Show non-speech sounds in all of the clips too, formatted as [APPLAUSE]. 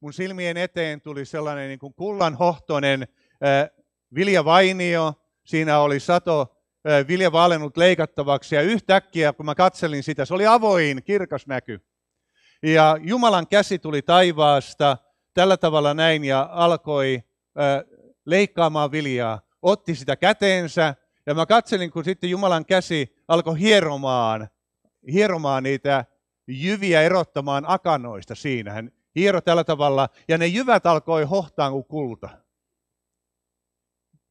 mun silmien eteen tuli sellainen niin kuin kullanhohtoinen viljavainio. Siinä oli sato viljavaalennut leikattavaksi ja yhtäkkiä kun mä katselin sitä, se oli avoin, kirkas näky. Ja Jumalan käsi tuli taivaasta tällä tavalla näin ja alkoi leikkaamaan viljaa. Otti sitä käteensä ja mä katselin, kun sitten Jumalan käsi alkoi hieromaan, hieromaan niitä jyviä erottamaan akanoista siinä. Hän hiero tällä tavalla, ja ne jyvät alkoi hohtaa kuin kulta.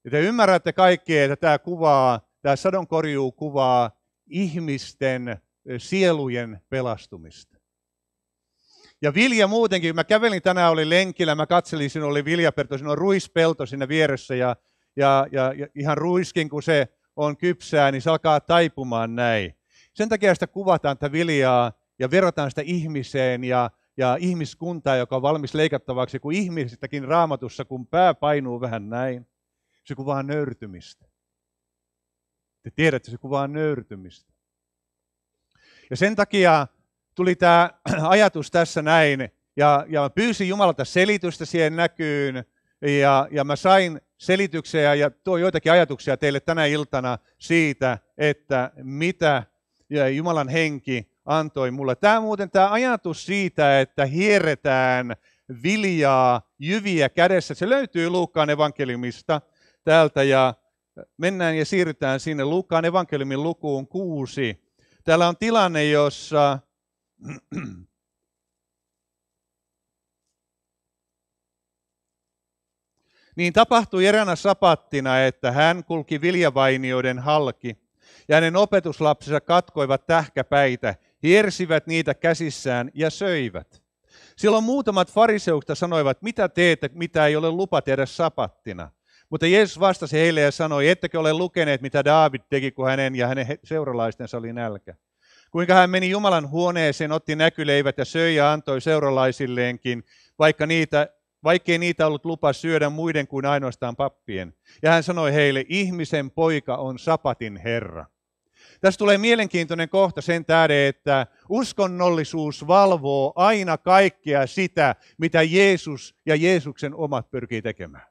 Ja te ymmärrätte kaikkea, että tämä kuvaa, tämä sadonkorjuu kuvaa ihmisten sielujen pelastumista. Ja vilja muutenkin, mä kävelin tänään, oli lenkillä, mä katselin, siinä oli viljapelto, siinä on ruispelto siinä vieressä ja, ja, ja, ja ihan ruiskin, kun se on kypsää, niin se alkaa taipumaan näin. Sen takia sitä kuvataan tätä viljaa ja verrataan sitä ihmiseen ja ja ihmiskuntaa, joka on valmis leikattavaksi, kun ihmisistäkin raamatussa, kun pää painuu vähän näin, se kuvaa nöyrtymistä. Te tiedätte, se kuvaa nöyrtymistä. Ja sen takia tuli tämä [CLEARS THROAT] ajatus tässä näin, ja, ja mä pyysin Jumalalta selitystä siihen näkyyn, ja, ja mä sain selityksiä ja tuo joitakin ajatuksia teille tänä iltana siitä, että mitä Jumalan henki antoi mulle. Tämä muuten tämä ajatus siitä, että hierretään viljaa, jyviä kädessä, se löytyy Luukkaan evankeliumista täältä ja mennään ja siirrytään sinne Luukkaan evankeliumin lukuun kuusi. Täällä on tilanne, jossa [CLEARS THROAT] Niin tapahtui eräänä sapattina, että hän kulki viljavainioiden halki, ja hänen opetuslapsensa katkoivat tähkäpäitä, hiersivät niitä käsissään ja söivät. Silloin muutamat fariseukset sanoivat, mitä teette, mitä ei ole lupa tehdä sapattina. Mutta Jeesus vastasi heille ja sanoi, ettekö ole lukeneet, mitä David teki, kun hänen ja hänen seuralaistensa oli nälkä. Kuinka hän meni Jumalan huoneeseen, otti näkyleivät ja söi ja antoi seuralaisilleenkin, vaikka niitä vaikkei niitä ollut lupa syödä muiden kuin ainoastaan pappien. Ja hän sanoi heille, ihmisen poika on sapatin Herra. Tässä tulee mielenkiintoinen kohta sen tähden, että uskonnollisuus valvoo aina kaikkea sitä, mitä Jeesus ja Jeesuksen omat pyrkii tekemään.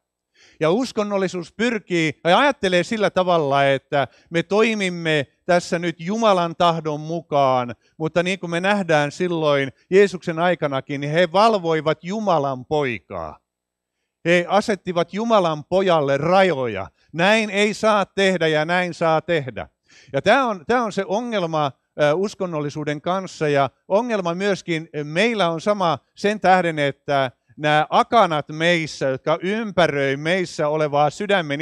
Ja uskonnollisuus pyrkii ja ajattelee sillä tavalla, että me toimimme tässä nyt Jumalan tahdon mukaan, mutta niin kuin me nähdään silloin Jeesuksen aikanakin, niin he valvoivat Jumalan poikaa. He asettivat Jumalan pojalle rajoja. Näin ei saa tehdä ja näin saa tehdä. Ja tämä on, tämä on se ongelma uskonnollisuuden kanssa ja ongelma myöskin meillä on sama sen tähden, että nämä akanat meissä, jotka ympäröi meissä olevaa sydämen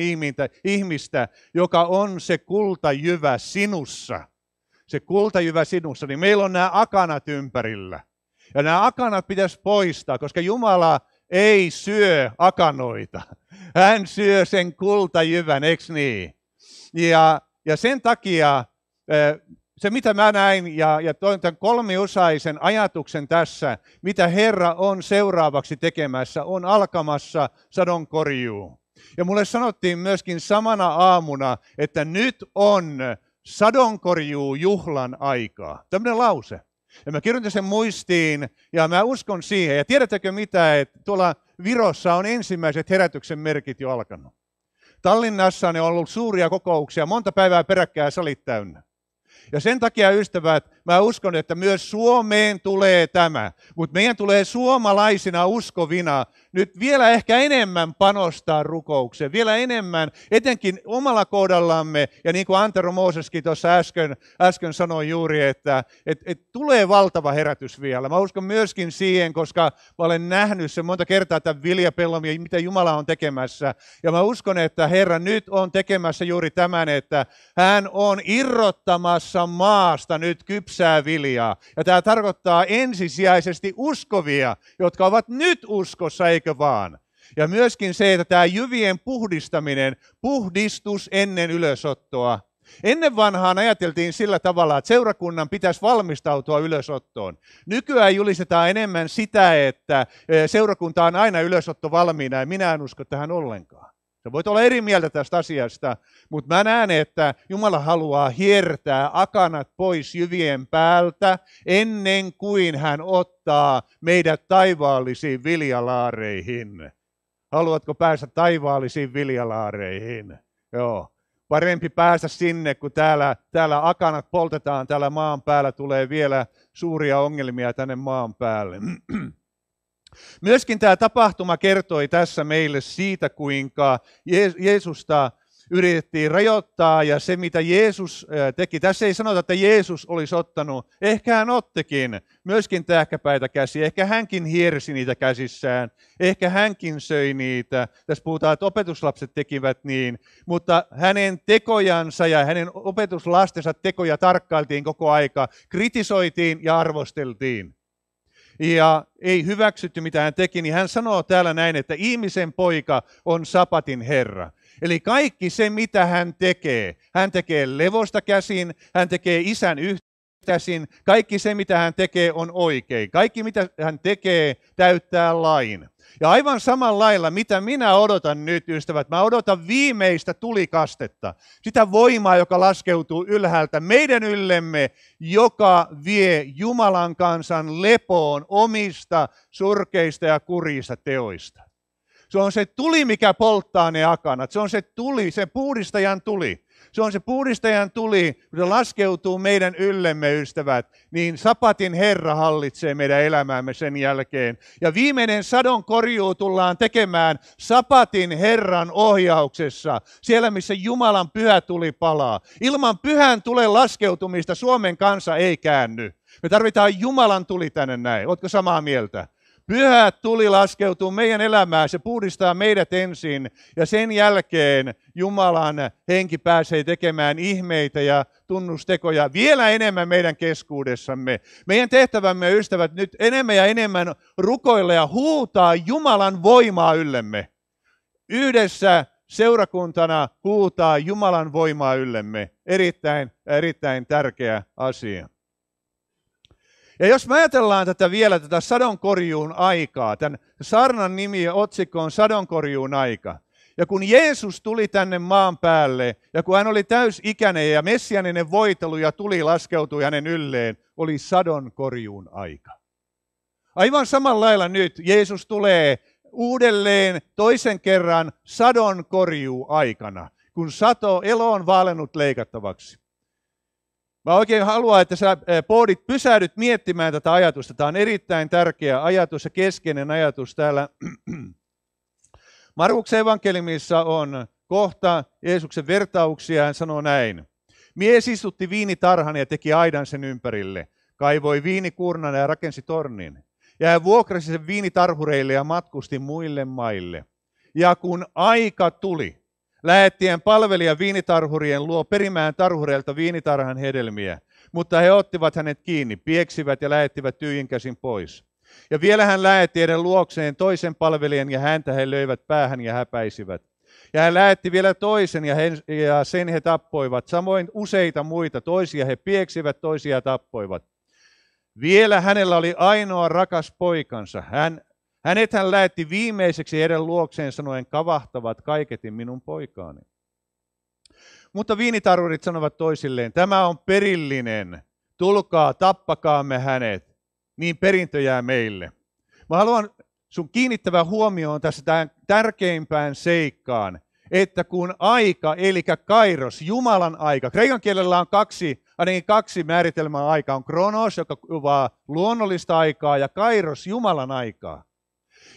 ihmistä, joka on se kultajyvä sinussa, se kultajyvä sinussa, niin meillä on nämä akanat ympärillä. Ja nämä akanat pitäisi poistaa, koska Jumala ei syö akanoita. Hän syö sen kultajyvän, eikö niin? Ja ja sen takia se, mitä mä näin, ja, ja toin tämän kolmiosaisen ajatuksen tässä, mitä Herra on seuraavaksi tekemässä, on alkamassa sadonkorjuu. Ja mulle sanottiin myöskin samana aamuna, että nyt on sadonkorjuu juhlan aikaa. Tämmöinen lause. Ja mä kirjoitin sen muistiin ja mä uskon siihen. Ja tiedättekö mitä, että tuolla Virossa on ensimmäiset herätyksen merkit jo alkanut. Tallinnassa on ollut suuria kokouksia, monta päivää peräkkäin salit täynnä. Ja sen takia, ystävät, Mä uskon, että myös Suomeen tulee tämä. Mutta meidän tulee suomalaisina uskovina nyt vielä ehkä enemmän panostaa rukoukseen, vielä enemmän, etenkin omalla kohdallamme. Ja niin kuin Antero Mooseskin tuossa äsken, äsken sanoi juuri, että et, et tulee valtava herätys vielä. Mä uskon myöskin siihen, koska mä olen nähnyt sen monta kertaa tämän viljapellon ja mitä Jumala on tekemässä. Ja mä uskon, että Herra nyt on tekemässä juuri tämän, että hän on irrottamassa maasta nyt kypsä lisää viljaa. Ja tämä tarkoittaa ensisijaisesti uskovia, jotka ovat nyt uskossa, eikö vaan? Ja myöskin se, että tämä jyvien puhdistaminen, puhdistus ennen ylösottoa. Ennen vanhaan ajateltiin sillä tavalla, että seurakunnan pitäisi valmistautua ylösottoon. Nykyään julistetaan enemmän sitä, että seurakunta on aina ylösotto valmiina ja minä en usko tähän ollenkaan. Sä voit olla eri mieltä tästä asiasta, mutta mä näen, että Jumala haluaa hiertää akanat pois jyvien päältä ennen kuin hän ottaa meidät taivaallisiin viljalaareihin. Haluatko päästä taivaallisiin viljalaareihin? Joo. Parempi päästä sinne, kun täällä, täällä akanat poltetaan, täällä maan päällä tulee vielä suuria ongelmia tänne maan päälle. [CLEARS THROAT] Myöskin tämä tapahtuma kertoi tässä meille siitä, kuinka Jeesusta yritettiin rajoittaa ja se, mitä Jeesus äh, teki. Tässä ei sanota, että Jeesus olisi ottanut, ehkä hän ottikin myöskin tähkäpäitä käsi, ehkä hänkin hiersi niitä käsissään, ehkä hänkin söi niitä. Tässä puhutaan, että opetuslapset tekivät niin, mutta hänen tekojansa ja hänen opetuslastensa tekoja tarkkailtiin koko aika, kritisoitiin ja arvosteltiin ja ei hyväksytty mitä hän teki, niin hän sanoo täällä näin, että ihmisen poika on sapatin Herra. Eli kaikki se, mitä hän tekee, hän tekee levosta käsin, hän tekee isän yhtäsin, kaikki se, mitä hän tekee, on oikein. Kaikki, mitä hän tekee, täyttää lain. Ja aivan samalla lailla, mitä minä odotan nyt, ystävät, mä odotan viimeistä tulikastetta, sitä voimaa, joka laskeutuu ylhäältä meidän yllemme, joka vie Jumalan kansan lepoon omista surkeista ja kurjista teoista. Se on se tuli, mikä polttaa ne akanat. Se on se tuli, se puhdistajan tuli. Se on se puhdistajan tuli, kun se laskeutuu meidän yllemme, ystävät, niin sapatin Herra hallitsee meidän elämäämme sen jälkeen. Ja viimeinen sadon korjuu tullaan tekemään sapatin Herran ohjauksessa, siellä missä Jumalan pyhä tuli palaa. Ilman pyhän tulee laskeutumista Suomen kansa ei käänny. Me tarvitaan Jumalan tuli tänne näin. Oletko samaa mieltä? Pyhä tuli laskeutuu meidän elämään, se puhdistaa meidät ensin ja sen jälkeen Jumalan henki pääsee tekemään ihmeitä ja tunnustekoja vielä enemmän meidän keskuudessamme. Meidän tehtävämme, ystävät, nyt enemmän ja enemmän rukoilla ja huutaa Jumalan voimaa yllemme. Yhdessä seurakuntana huutaa Jumalan voimaa yllemme. Erittäin, erittäin tärkeä asia. Ja jos me ajatellaan tätä vielä tätä sadonkorjuun aikaa, tämän sarnan nimi ja otsikko on sadonkorjuun aika. Ja kun Jeesus tuli tänne maan päälle, ja kun hän oli täysikäinen ja messianinen voitelu ja tuli laskeutui hänen ylleen, oli sadonkorjuun aika. Aivan samalla lailla nyt Jeesus tulee uudelleen toisen kerran sadonkorjuu aikana, kun sato elo on vaalennut leikattavaksi. Mä oikein haluan, että sä pohdit, pysähdyt miettimään tätä ajatusta. Tämä on erittäin tärkeä ajatus ja keskeinen ajatus täällä. [CLEARS THROAT] Markuksen evankeliumissa on kohta Jeesuksen vertauksia. Hän sanoo näin. Mies istutti viinitarhan ja teki aidan sen ympärille. Kaivoi viinikurnan ja rakensi tornin. Ja hän vuokrasi sen viinitarhureille ja matkusti muille maille. Ja kun aika tuli, lähettien palvelija viinitarhurien luo perimään tarhureilta viinitarhan hedelmiä. Mutta he ottivat hänet kiinni, pieksivät ja lähettivät tyhjin käsin pois. Ja vielä hän lähetti heidän luokseen toisen palvelijan ja häntä he löivät päähän ja häpäisivät. Ja hän lähetti vielä toisen ja, he, ja sen he tappoivat. Samoin useita muita, toisia he pieksivät, toisia tappoivat. Vielä hänellä oli ainoa rakas poikansa. Hän hänet hän lähetti viimeiseksi heidän luokseen sanoen, kavahtavat kaiketin minun poikaani. Mutta viinitarurit sanovat toisilleen, tämä on perillinen, tulkaa, tappakaamme hänet, niin perintö jää meille. Mä haluan sun kiinnittävä huomioon tässä tämän tärkeimpään seikkaan, että kun aika, eli kairos, Jumalan aika, kreikan kielellä on kaksi, ainakin kaksi määritelmää aikaa, on kronos, joka kuvaa luonnollista aikaa, ja kairos, Jumalan aikaa.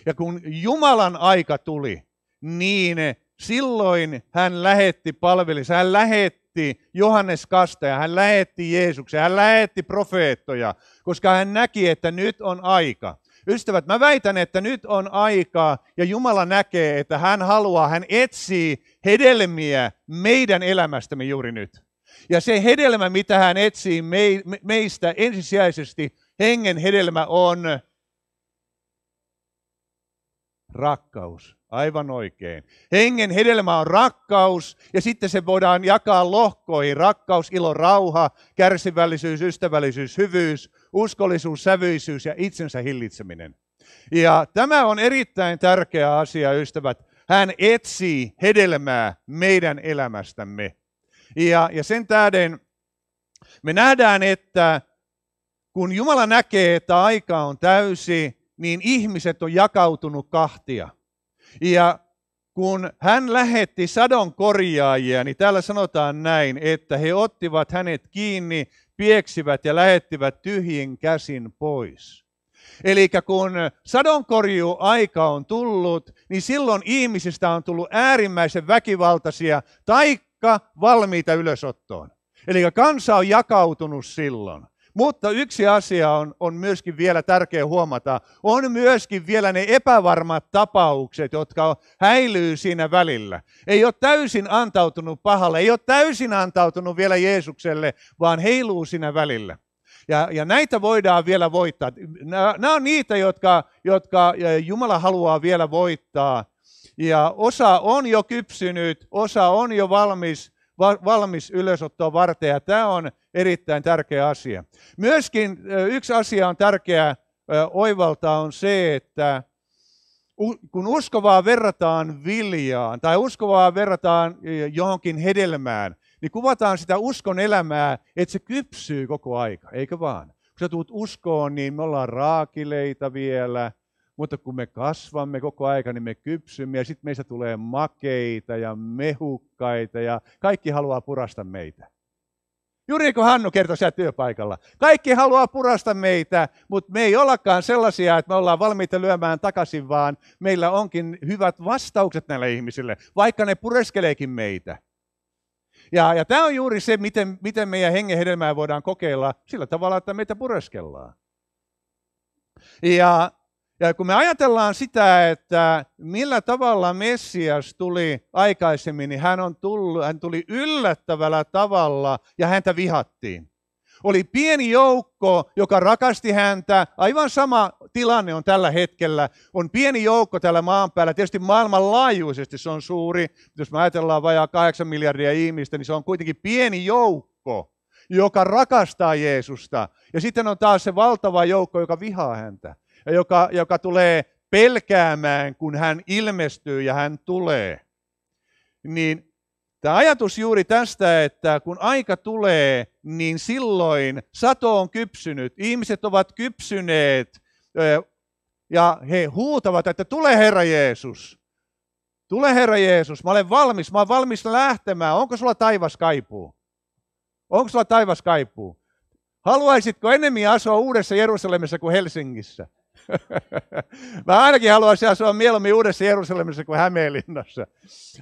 Ja kun Jumalan aika tuli, niin silloin hän lähetti palvelis, hän lähetti Johannes Kastaja, hän lähetti Jeesuksen, hän lähetti profeettoja, koska hän näki, että nyt on aika. Ystävät, mä väitän, että nyt on aika ja Jumala näkee, että hän haluaa, hän etsii hedelmiä meidän elämästämme juuri nyt. Ja se hedelmä, mitä hän etsii meistä ensisijaisesti, hengen hedelmä on Rakkaus, aivan oikein. Hengen hedelmä on rakkaus ja sitten se voidaan jakaa lohkoihin. Rakkaus, ilo, rauha, kärsivällisyys, ystävällisyys, hyvyys, uskollisuus, sävyisyys ja itsensä hillitseminen. Ja tämä on erittäin tärkeä asia, ystävät. Hän etsii hedelmää meidän elämästämme. Ja, ja sen tähden me nähdään, että kun Jumala näkee, että aika on täysi, niin ihmiset on jakautunut kahtia. Ja kun hän lähetti sadon korjaajia, niin täällä sanotaan näin, että he ottivat hänet kiinni, pieksivät ja lähettivät tyhjin käsin pois. Eli kun sadonkorjuu aika on tullut, niin silloin ihmisistä on tullut äärimmäisen väkivaltaisia taikka valmiita ylösottoon. Eli kansa on jakautunut silloin. Mutta yksi asia on, on myöskin vielä tärkeä huomata. On myöskin vielä ne epävarmat tapaukset, jotka häilyy siinä välillä. Ei ole täysin antautunut pahalle, ei ole täysin antautunut vielä Jeesukselle, vaan heiluu siinä välillä. Ja, ja näitä voidaan vielä voittaa. Nämä, nämä on niitä, jotka, jotka Jumala haluaa vielä voittaa. Ja osa on jo kypsynyt, osa on jo valmis, va, valmis ylösottoa varten. Ja tämä on erittäin tärkeä asia. Myöskin yksi asia on tärkeää oivaltaa on se, että kun uskovaa verrataan viljaan tai uskovaa verrataan johonkin hedelmään, niin kuvataan sitä uskon elämää, että se kypsyy koko aika, eikö vaan? Kun sä tuut uskoon, niin me ollaan raakileita vielä, mutta kun me kasvamme koko aika, niin me kypsymme ja sitten meistä tulee makeita ja mehukkaita ja kaikki haluaa purasta meitä. Juriko niin Hannu kertoi siellä työpaikalla. Kaikki haluaa purasta meitä, mutta me ei ollakaan sellaisia, että me ollaan valmiita lyömään takaisin, vaan meillä onkin hyvät vastaukset näille ihmisille, vaikka ne pureskeleekin meitä. Ja, ja tämä on juuri se, miten, miten meidän hengen hedelmää voidaan kokeilla sillä tavalla, että meitä pureskellaan. Ja ja kun me ajatellaan sitä, että millä tavalla Messias tuli aikaisemmin, niin hän, on tullut, hän tuli yllättävällä tavalla ja häntä vihattiin. Oli pieni joukko, joka rakasti häntä. Aivan sama tilanne on tällä hetkellä. On pieni joukko täällä maan päällä. Tietysti maailmanlaajuisesti se on suuri. Jos me ajatellaan vajaa 8 miljardia ihmistä, niin se on kuitenkin pieni joukko, joka rakastaa Jeesusta. Ja sitten on taas se valtava joukko, joka vihaa häntä ja joka, joka tulee pelkäämään, kun hän ilmestyy ja hän tulee. Niin tämä ajatus juuri tästä, että kun aika tulee, niin silloin sato on kypsynyt, ihmiset ovat kypsyneet ja he huutavat, että tule Herra Jeesus. Tule Herra Jeesus, mä olen valmis, mä olen valmis lähtemään. Onko sulla taivas kaipuu? Onko sulla taivas kaipuu? Haluaisitko enemmän asua Uudessa Jerusalemissa kuin Helsingissä? [LAUGHS] Mä ainakin haluaisin asua mieluummin Uudessa Jerusalemissa kuin Hämeenlinnassa.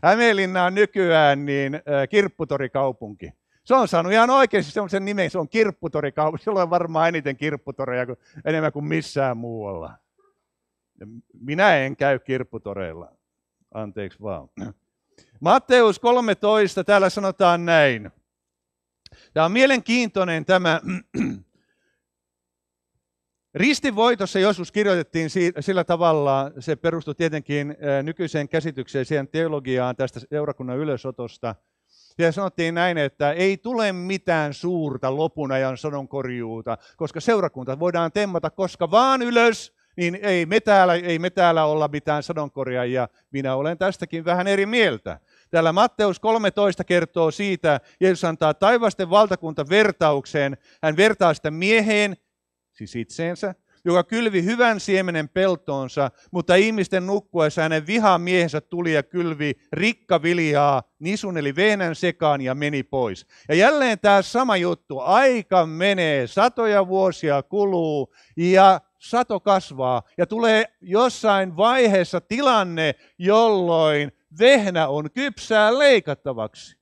Hämeenlinna on nykyään niin kirpputorikaupunki. Se on saanut ihan oikein siis sellaisen nimen, se on kirpputorikaupunki. Silloin on varmaan eniten kirpputoreja kuin, enemmän kuin missään muualla. Minä en käy kirpputoreilla. Anteeksi vaan. Matteus 13, täällä sanotaan näin. Tämä on mielenkiintoinen tämä Ristivoitossa joskus kirjoitettiin sillä tavalla, se perustui tietenkin äh, nykyiseen käsitykseen, siihen teologiaan tästä seurakunnan ylösotosta. Ja sanottiin näin, että ei tule mitään suurta lopun ajan sononkorjuuta, koska seurakunta voidaan temmata koska vaan ylös, niin ei me täällä, ei me täällä olla mitään Ja Minä olen tästäkin vähän eri mieltä. Täällä Matteus 13 kertoo siitä, Jeesus antaa taivasten valtakunta vertaukseen. Hän vertaa sitä mieheen, siis itseensä, joka kylvi hyvän siemenen peltoonsa, mutta ihmisten nukkuessa hänen vihamiehensä tuli ja kylvi rikkaviljaa nisun eli vehnän sekaan ja meni pois. Ja jälleen tämä sama juttu, aika menee, satoja vuosia kuluu ja sato kasvaa ja tulee jossain vaiheessa tilanne, jolloin vehnä on kypsää leikattavaksi.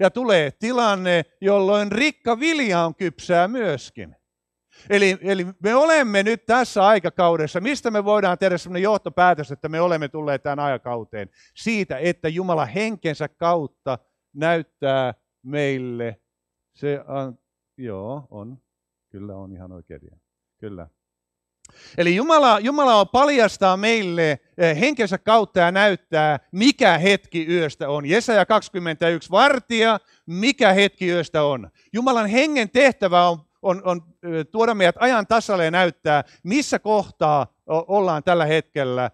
Ja tulee tilanne, jolloin rikka vilja on kypsää myöskin. Eli, eli me olemme nyt tässä aikakaudessa, mistä me voidaan tehdä sellainen johtopäätös, että me olemme tulleet tämän aikakauteen? Siitä, että Jumala henkensä kautta näyttää meille, se on joo, on, kyllä on ihan oikein, kyllä. Eli Jumala, Jumala on paljastaa meille eh, henkensä kautta ja näyttää, mikä hetki yöstä on. Jesaja 21, vartija, mikä hetki yöstä on. Jumalan hengen tehtävä on on, on tuoda meidät ajan tasalle ja näyttää, missä kohtaa ollaan tällä hetkellä,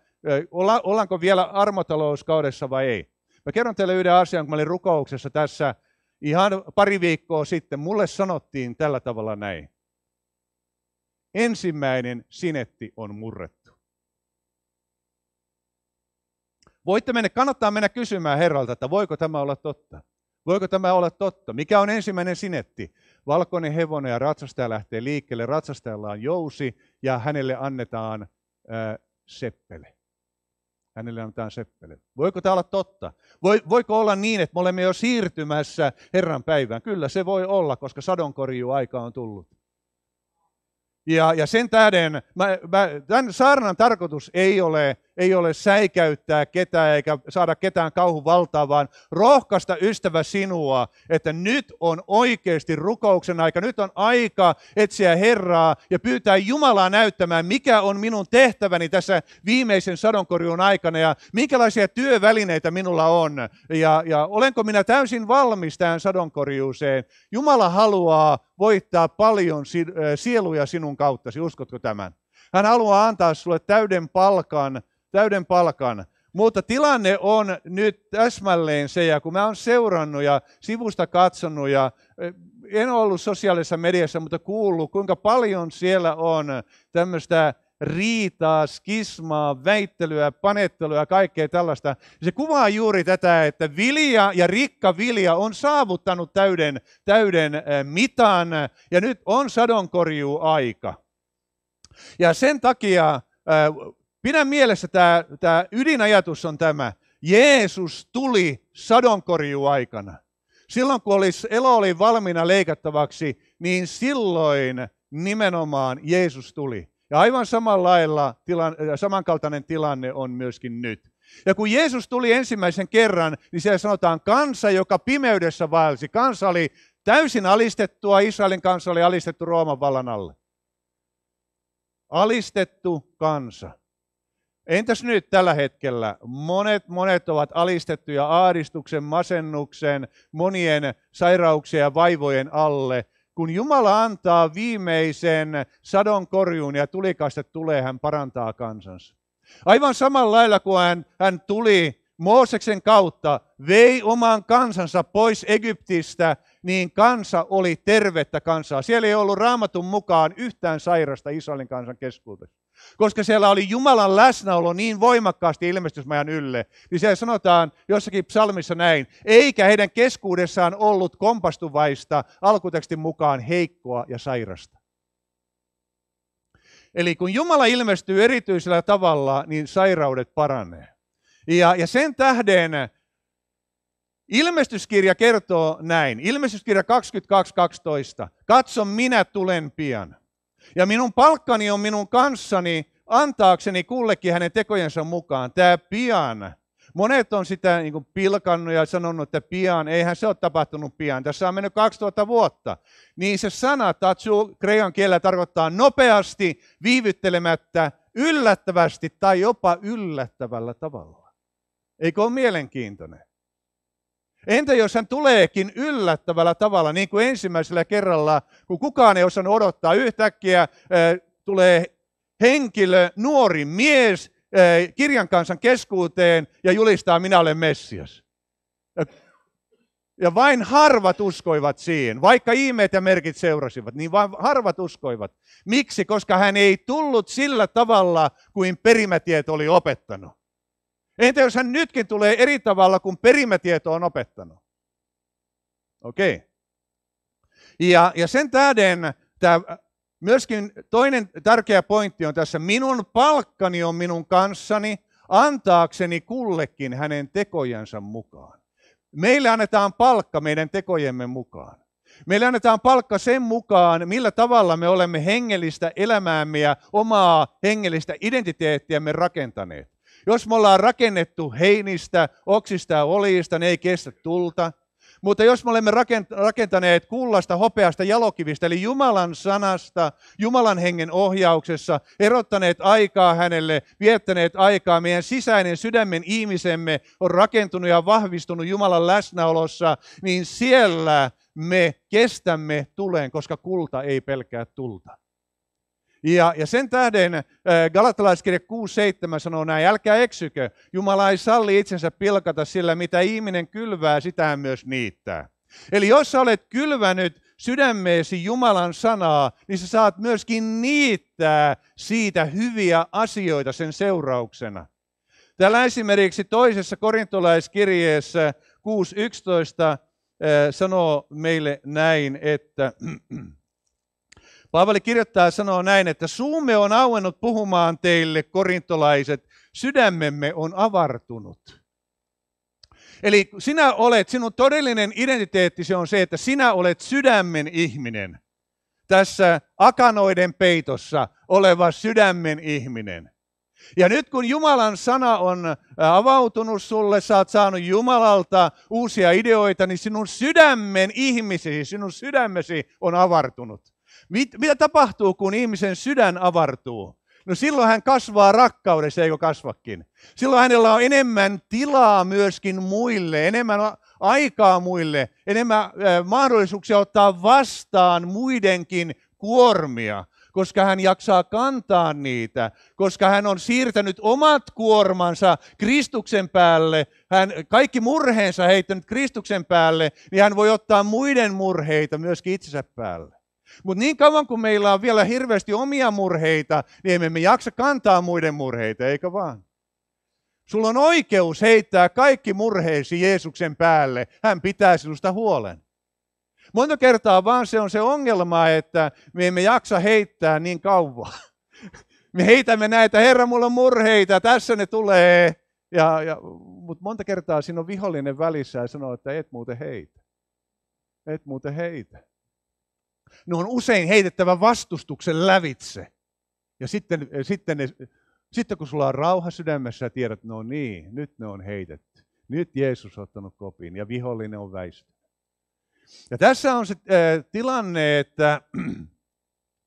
ollaanko vielä armotalouskaudessa vai ei. Mä kerron teille yhden asian, kun mä olin rukouksessa tässä ihan pari viikkoa sitten. Mulle sanottiin tällä tavalla näin. Ensimmäinen sinetti on murrettu. Voitte mennä, kannattaa mennä kysymään Herralta, että voiko tämä olla totta. Voiko tämä olla totta? Mikä on ensimmäinen sinetti? Valkoinen hevonen ja ratsastaja lähtee liikkeelle, ratsastajalla on jousi ja hänelle annetaan ää, seppele. Hänelle annetaan seppele. Voiko tämä olla totta? Voiko olla niin, että me olemme jo siirtymässä Herran päivään? Kyllä se voi olla, koska aika on tullut. Ja, ja sen tähden mä, mä, tämän saarnan tarkoitus ei ole ei ole säikäyttää ketään eikä saada ketään kauhun valtaa, vaan rohkaista ystävä sinua, että nyt on oikeasti rukouksen aika, nyt on aika etsiä Herraa ja pyytää Jumalaa näyttämään, mikä on minun tehtäväni tässä viimeisen sadonkorjuun aikana ja minkälaisia työvälineitä minulla on ja, ja olenko minä täysin valmis tähän sadonkorjuuseen. Jumala haluaa voittaa paljon äh, sieluja sinun kauttasi, uskotko tämän? Hän haluaa antaa sulle täyden palkan täyden palkan. Mutta tilanne on nyt täsmälleen se, ja kun mä oon seurannut ja sivusta katsonut ja en ollut sosiaalisessa mediassa, mutta kuullut, kuinka paljon siellä on tämmöistä riitaa, skismaa, väittelyä, panettelua ja kaikkea tällaista. Se kuvaa juuri tätä, että vilja ja rikka vilja on saavuttanut täyden, täyden mitan ja nyt on sadonkorjuu aika. Ja sen takia Pidä mielessä tämä, tämä ydinajatus on tämä. Jeesus tuli sadonkorjuaikana. Silloin kun olisi, elo oli valmiina leikattavaksi, niin silloin nimenomaan Jeesus tuli. Ja aivan samanlailla tilan, äh, samankaltainen tilanne on myöskin nyt. Ja kun Jeesus tuli ensimmäisen kerran, niin siellä sanotaan kansa, joka pimeydessä vaelsi. Kansa oli täysin alistettua, Israelin kansa oli alistettu Rooman vallan alle. Alistettu kansa. Entäs nyt tällä hetkellä? Monet, monet ovat alistettuja aadistuksen, masennuksen, monien sairauksien ja vaivojen alle. Kun Jumala antaa viimeisen sadon korjuun ja tulikaista tulee, hän parantaa kansansa. Aivan samalla lailla kuin hän, hän tuli Mooseksen kautta, vei oman kansansa pois Egyptistä niin kansa oli tervettä kansaa. Siellä ei ollut raamatun mukaan yhtään sairasta Israelin kansan keskuudessa. Koska siellä oli Jumalan läsnäolo niin voimakkaasti ilmestysmajan ylle, niin siellä sanotaan jossakin psalmissa näin, eikä heidän keskuudessaan ollut kompastuvaista alkutekstin mukaan heikkoa ja sairasta. Eli kun Jumala ilmestyy erityisellä tavalla, niin sairaudet paranee. Ja, ja sen tähden Ilmestyskirja kertoo näin. Ilmestyskirja 22.12. Katso, minä tulen pian. Ja minun palkkani on minun kanssani antaakseni kullekin hänen tekojensa mukaan. Tämä pian. Monet on sitä niin kuin pilkannut ja sanonut, että pian, eihän se ole tapahtunut pian. Tässä on mennyt 2000 vuotta. Niin se sana tatsu kreikan kielellä tarkoittaa nopeasti, viivyttelemättä, yllättävästi tai jopa yllättävällä tavalla. Eikö ole mielenkiintoinen? Entä jos hän tuleekin yllättävällä tavalla, niin kuin ensimmäisellä kerralla, kun kukaan ei osannut odottaa, yhtäkkiä tulee henkilö, nuori mies kirjan kansan keskuuteen ja julistaa, minä olen Messias. Ja, vain harvat uskoivat siihen, vaikka ihmeet ja merkit seurasivat, niin vain harvat uskoivat. Miksi? Koska hän ei tullut sillä tavalla kuin perimätieto oli opettanut. Entä jos hän nytkin tulee eri tavalla kuin perimätieto on opettanut? Okei. Okay. Ja, ja sen tähden tämä myöskin toinen tärkeä pointti on tässä, minun palkkani on minun kanssani antaakseni kullekin hänen tekojensa mukaan. Meille annetaan palkka meidän tekojemme mukaan. Meille annetaan palkka sen mukaan, millä tavalla me olemme hengellistä elämäämme ja omaa hengellistä identiteettiämme rakentaneet. Jos me ollaan rakennettu heinistä, oksista ja oliista ne ei kestä tulta. Mutta jos me olemme rakentaneet kullasta, hopeasta, jalokivistä, eli Jumalan sanasta, Jumalan hengen ohjauksessa, erottaneet aikaa hänelle, viettäneet aikaa, meidän sisäinen sydämen ihmisemme on rakentunut ja vahvistunut Jumalan läsnäolossa, niin siellä me kestämme tuleen, koska kulta ei pelkää tulta. Ja, ja sen tähden äh, Galatalaiskirja 6.7 sanoo näin, älkää eksykö, Jumala ei salli itsensä pilkata sillä, mitä ihminen kylvää, sitä hän myös niittää. Eli jos sä olet kylvänyt sydämeesi Jumalan sanaa, niin sä saat myöskin niittää siitä hyviä asioita sen seurauksena. Täällä esimerkiksi toisessa korintolaiskirjeessä 6.11 äh, sanoo meille näin, että [CLEARS THROAT] Paavali kirjoittaa ja sanoo näin, että suumme on auennut puhumaan teille, korintolaiset, sydämemme on avartunut. Eli sinä olet, sinun todellinen se on se, että sinä olet sydämen ihminen. Tässä akanoiden peitossa oleva sydämen ihminen. Ja nyt kun Jumalan sana on avautunut sulle, sä oot saanut Jumalalta uusia ideoita, niin sinun sydämen ihmisesi, sinun sydämesi on avartunut. Mit, mitä tapahtuu, kun ihmisen sydän avartuu? No silloin hän kasvaa rakkaudessa, eikö kasvakin? Silloin hänellä on enemmän tilaa myöskin muille, enemmän aikaa muille, enemmän mahdollisuuksia ottaa vastaan muidenkin kuormia, koska hän jaksaa kantaa niitä, koska hän on siirtänyt omat kuormansa Kristuksen päälle, hän kaikki murheensa heittänyt Kristuksen päälle, niin hän voi ottaa muiden murheita myöskin itsensä päälle. Mutta niin kauan kuin meillä on vielä hirveästi omia murheita, niin emme me jaksa kantaa muiden murheita, eikä vaan. Sulla on oikeus heittää kaikki murheesi Jeesuksen päälle. Hän pitää sinusta huolen. Monta kertaa vaan se on se ongelma, että me emme jaksa heittää niin kauan. Me heitämme näitä, Herra, mulla on murheita, tässä ne tulee. Ja, ja, Mutta monta kertaa siinä on vihollinen välissä ja sanoo, että et muuten heitä. Et muuten heitä. Ne on usein heitettävä vastustuksen lävitse. Ja sitten, sitten, ne, sitten kun sulla on rauha sydämessä ja tiedät, no niin, nyt ne on heitetty. Nyt Jeesus on ottanut kopin ja vihollinen on väistynyt. Ja tässä on se äh, tilanne, että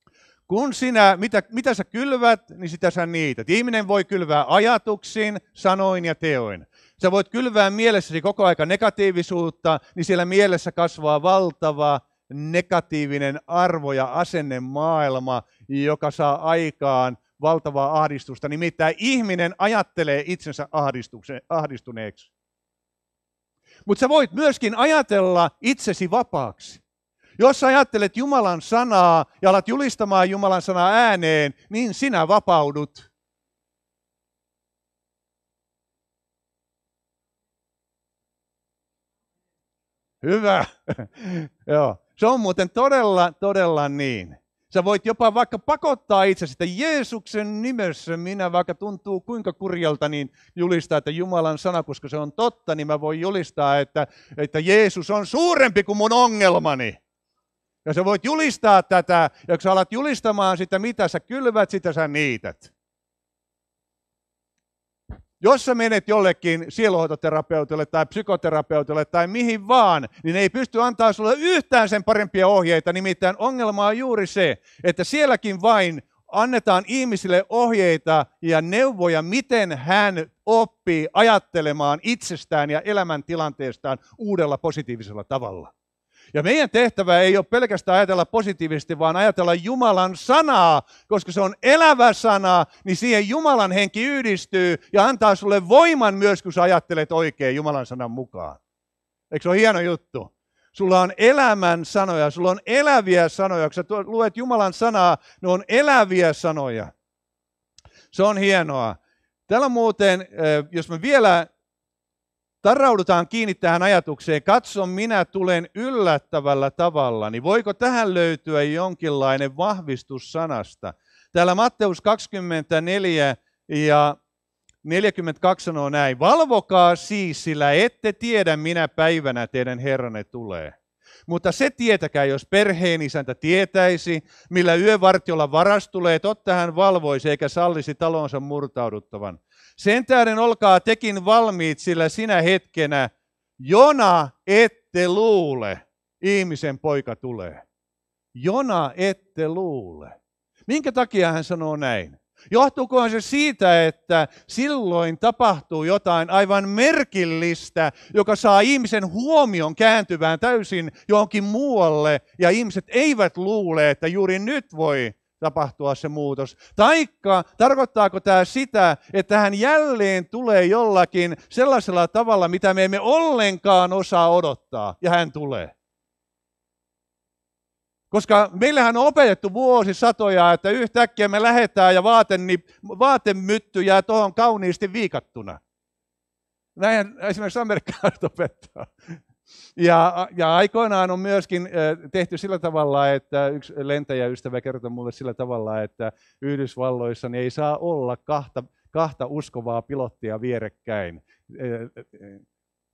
[CLEARS THROAT] kun sinä, mitä, mitä sä kylvät, niin sitä sä niitä Ihminen voi kylvää ajatuksiin, sanoin ja teoin. Sä voit kylvää mielessäsi koko aika negatiivisuutta, niin siellä mielessä kasvaa valtava negatiivinen arvo- ja asennemaailma, joka saa aikaan valtavaa ahdistusta. Nimittäin ihminen ajattelee itsensä ahdistuneeksi. Mutta sä voit myöskin ajatella itsesi vapaaksi. Jos ajattelet Jumalan sanaa ja alat julistamaan Jumalan sanaa ääneen, niin sinä vapaudut. Hyvä. [LAUGHS] Joo. Se on muuten todella, todella niin. Sä voit jopa vaikka pakottaa itsesi, että Jeesuksen nimessä minä, vaikka tuntuu kuinka kurjalta, niin julistaa, että Jumalan sana, koska se on totta, niin mä voin julistaa, että, että Jeesus on suurempi kuin mun ongelmani. Ja sä voit julistaa tätä, ja kun sä alat julistamaan sitä, mitä sä kylvät, sitä sä niität. Jos sä menet jollekin sielohoitoterapeutille tai psykoterapeutille tai mihin vaan, niin ei pysty antaa sulle yhtään sen parempia ohjeita. Nimittäin ongelma on juuri se, että sielläkin vain annetaan ihmisille ohjeita ja neuvoja, miten hän oppii ajattelemaan itsestään ja elämäntilanteestaan uudella positiivisella tavalla. Ja meidän tehtävä ei ole pelkästään ajatella positiivisesti, vaan ajatella Jumalan sanaa, koska se on elävä sana, niin siihen Jumalan henki yhdistyy ja antaa sulle voiman myös, kun sä ajattelet oikein Jumalan sanan mukaan. Eikö se ole hieno juttu? Sulla on elämän sanoja, sulla on eläviä sanoja. Kun sä luet Jumalan sanaa, ne on eläviä sanoja. Se on hienoa. Täällä muuten, eh, jos me vielä tarraudutaan kiinni tähän ajatukseen, katso minä tulen yllättävällä tavalla, niin voiko tähän löytyä jonkinlainen vahvistus sanasta? Täällä Matteus 24 ja 42 sanoo näin, valvokaa siis, sillä ette tiedä minä päivänä teidän herranne tulee. Mutta se tietäkää, jos perheen isäntä tietäisi, millä yövartiolla varas tulee, totta hän valvoisi eikä sallisi talonsa murtauduttavan. Sen tähden olkaa tekin valmiit, sillä sinä hetkenä, jona ette luule, ihmisen poika tulee. Jona ette luule. Minkä takia hän sanoo näin? Johtuukohan se siitä, että silloin tapahtuu jotain aivan merkillistä, joka saa ihmisen huomion kääntyvään täysin johonkin muualle, ja ihmiset eivät luule, että juuri nyt voi tapahtua se muutos. Taikka tarkoittaako tämä sitä, että hän jälleen tulee jollakin sellaisella tavalla, mitä me emme ollenkaan osaa odottaa, ja hän tulee. Koska meillähän on opetettu vuosisatoja, että yhtäkkiä me lähetään ja vaaten vaatenni, jää tuohon kauniisti viikattuna. Näin esimerkiksi amerikkalaiset opettaa. Ja, ja aikoinaan on myöskin tehty sillä tavalla, että yksi lentäjäystävä kertoi mulle sillä tavalla, että Yhdysvalloissa niin ei saa olla kahta, kahta uskovaa pilottia vierekkäin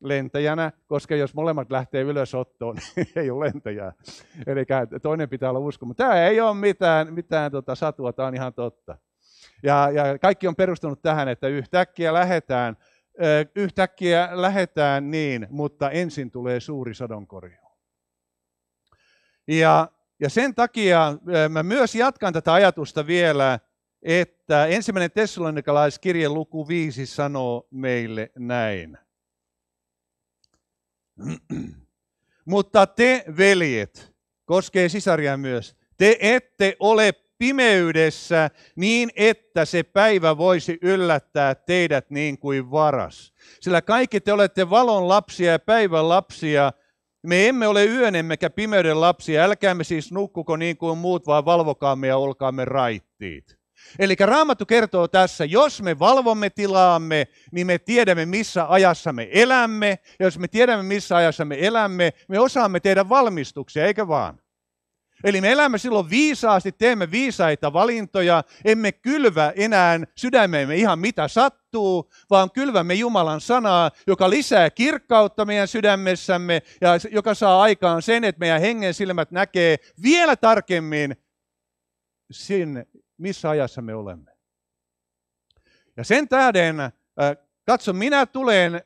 lentäjänä, koska jos molemmat lähtee ylösottoon, [LAUGHS] niin ei ole lentäjää. Eli toinen pitää olla usko. Mutta tämä ei ole mitään, mitään tota satua, tämä on ihan totta. Ja, ja kaikki on perustunut tähän, että yhtäkkiä lähdetään yhtäkkiä lähetään niin, mutta ensin tulee suuri sadonkorjuu. Ja, ja sen takia mä myös jatkan tätä ajatusta vielä, että ensimmäinen tessalonikalaiskirjan luku 5 sanoo meille näin. [CLEARS THROAT] mutta te veljet, koskee sisaria myös, te ette ole pimeydessä niin, että se päivä voisi yllättää teidät niin kuin varas. Sillä kaikki te olette valon lapsia ja päivän lapsia. Me emme ole yön emmekä pimeyden lapsia. Älkäämme siis nukkuko niin kuin muut, vaan valvokaamme ja olkaamme raittiit. Eli Raamattu kertoo tässä, jos me valvomme tilaamme, niin me tiedämme, missä ajassa me elämme. Ja jos me tiedämme, missä ajassa me elämme, me osaamme tehdä valmistuksia, eikä vaan? Eli me elämme silloin viisaasti, teemme viisaita valintoja, emme kylvä enää sydämeemme ihan mitä sattuu, vaan kylvämme Jumalan sanaa, joka lisää kirkkautta meidän sydämessämme ja joka saa aikaan sen, että meidän hengen silmät näkee vielä tarkemmin sinne, missä ajassa me olemme. Ja sen tähden, äh, katso, minä tulen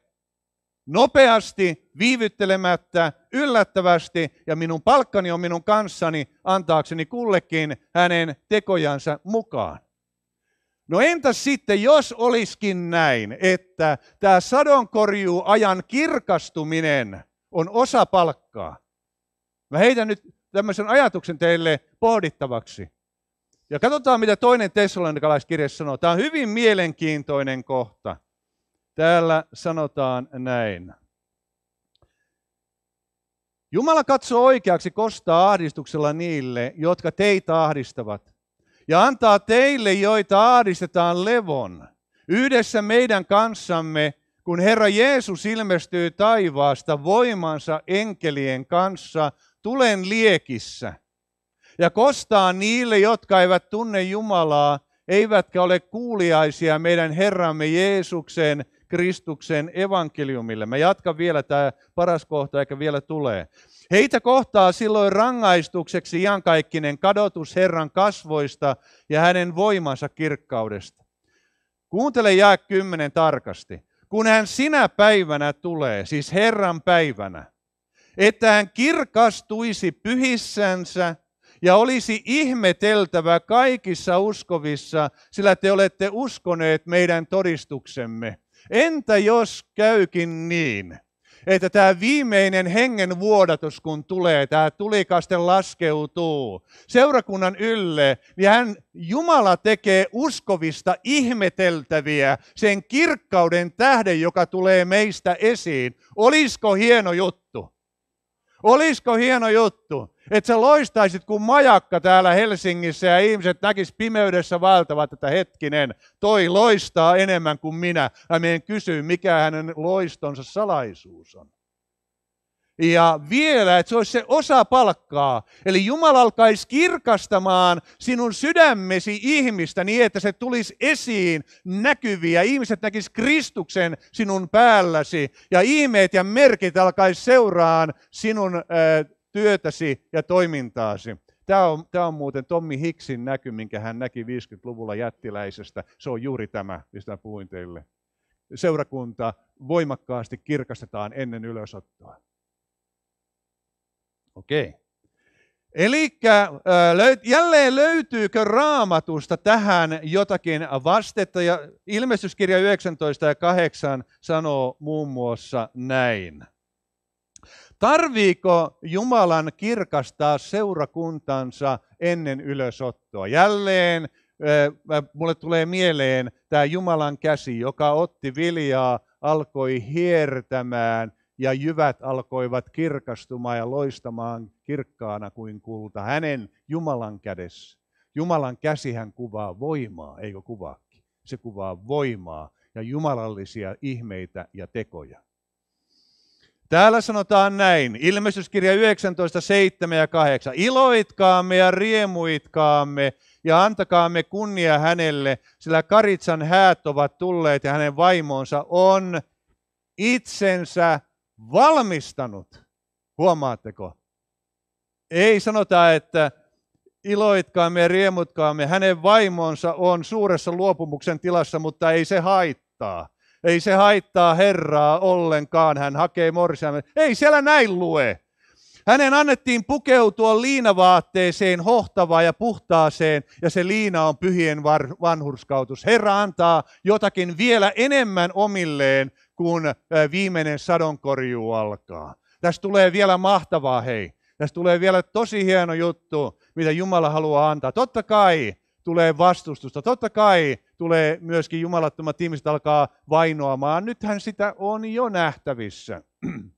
nopeasti viivyttelemättä, yllättävästi, ja minun palkkani on minun kanssani, antaakseni kullekin hänen tekojansa mukaan. No entäs sitten, jos olisikin näin, että tämä sadonkorjuu ajan kirkastuminen on osa palkkaa? Mä heitän nyt tämmöisen ajatuksen teille pohdittavaksi. Ja katsotaan, mitä toinen tessalonikalaiskirja sanoo. Tämä on hyvin mielenkiintoinen kohta. Täällä sanotaan näin. Jumala katsoo oikeaksi kostaa ahdistuksella niille, jotka teitä ahdistavat, ja antaa teille, joita ahdistetaan levon, yhdessä meidän kanssamme, kun Herra Jeesus ilmestyy taivaasta voimansa enkelien kanssa, tulen liekissä, ja kostaa niille, jotka eivät tunne Jumalaa, eivätkä ole kuuliaisia meidän Herramme Jeesuksen Kristuksen evankeliumille. Mä jatkan vielä tämä paras kohta, eikä vielä tulee. Heitä kohtaa silloin rangaistukseksi iankaikkinen kadotus Herran kasvoista ja hänen voimansa kirkkaudesta. Kuuntele jää kymmenen tarkasti. Kun hän sinä päivänä tulee, siis Herran päivänä, että hän kirkastuisi pyhissänsä ja olisi ihmeteltävä kaikissa uskovissa, sillä te olette uskoneet meidän todistuksemme. Entä jos käykin niin, että tämä viimeinen hengen vuodatus, kun tulee, tämä tulikaste laskeutuu seurakunnan ylle, niin hän, Jumala tekee uskovista ihmeteltäviä sen kirkkauden tähden, joka tulee meistä esiin. Olisiko hieno juttu? Olisiko hieno juttu, että sä loistaisit kuin majakka täällä Helsingissä ja ihmiset näkis pimeydessä valtavat, että hetkinen, toi loistaa enemmän kuin minä. ja meidän kysyy, mikä hänen loistonsa salaisuus on ja vielä, että se olisi se osa palkkaa. Eli Jumala alkaisi kirkastamaan sinun sydämesi ihmistä niin, että se tulisi esiin näkyviä. Ihmiset näkisivät Kristuksen sinun päälläsi ja ihmeet ja merkit alkaisi seuraan sinun työtäsi ja toimintaasi. Tämä on, tämä on muuten Tommi Hicksin näky, minkä hän näki 50-luvulla jättiläisestä. Se on juuri tämä, mistä puhuin teille. Seurakunta voimakkaasti kirkastetaan ennen ylösottoa. Okei. Eli jälleen löytyykö raamatusta tähän jotakin vastetta? Ja ilmestyskirja 19 ja 8 sanoo muun muassa näin. Tarviiko Jumalan kirkastaa seurakuntansa ennen ylösottoa? Jälleen mulle tulee mieleen tämä Jumalan käsi, joka otti viljaa, alkoi hiertämään ja jyvät alkoivat kirkastumaan ja loistamaan kirkkaana kuin kulta hänen Jumalan kädessä. Jumalan käsihän kuvaa voimaa, eikö kuvaakin? Se kuvaa voimaa ja jumalallisia ihmeitä ja tekoja. Täällä sanotaan näin, ilmestyskirja 19, 7 ja 8. Iloitkaamme ja riemuitkaamme ja antakaamme kunnia hänelle, sillä Karitsan häät ovat tulleet ja hänen vaimonsa on itsensä valmistanut. Huomaatteko? Ei sanota, että iloitkaamme, riemutkaamme. Hänen vaimonsa on suuressa luopumuksen tilassa, mutta ei se haittaa. Ei se haittaa Herraa ollenkaan. Hän hakee morsiamme. Ei siellä näin lue. Hänen annettiin pukeutua liinavaatteeseen, hohtavaa ja puhtaaseen, ja se liina on pyhien vanhurskautus. Herra antaa jotakin vielä enemmän omilleen kun viimeinen sadonkorjuu alkaa. Tästä tulee vielä mahtavaa, hei. Tästä tulee vielä tosi hieno juttu, mitä Jumala haluaa antaa. Totta kai tulee vastustusta. Totta kai tulee myöskin jumalattomat ihmiset alkaa vainoamaan. Nythän sitä on jo nähtävissä. [CLEARS THROAT]